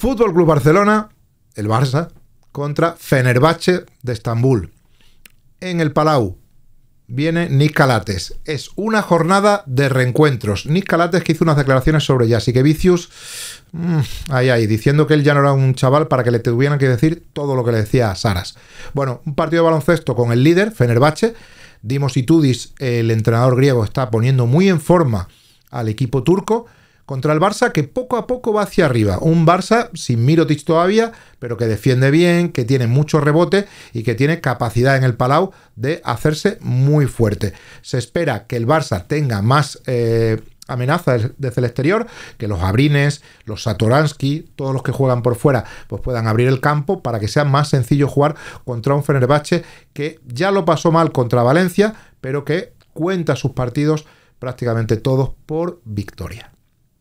Fútbol Club Barcelona, el Barça, contra Fenerbahce de Estambul. En el Palau viene Calates. Es una jornada de reencuentros. Calates que hizo unas declaraciones sobre que Vicius mm, ahí, ahí, diciendo que él ya no era un chaval para que le tuvieran que decir todo lo que le decía a Saras. Bueno, un partido de baloncesto con el líder, Fenerbahce. Dimos Itudis, el entrenador griego, está poniendo muy en forma al equipo turco contra el Barça que poco a poco va hacia arriba. Un Barça sin Mirotic todavía, pero que defiende bien, que tiene mucho rebote y que tiene capacidad en el Palau de hacerse muy fuerte. Se espera que el Barça tenga más... Eh, amenazas desde el exterior, que los abrines, los Satoransky, todos los que juegan por fuera, pues puedan abrir el campo para que sea más sencillo jugar contra un Fenerbahce que ya lo pasó mal contra Valencia, pero que cuenta sus partidos prácticamente todos por victoria.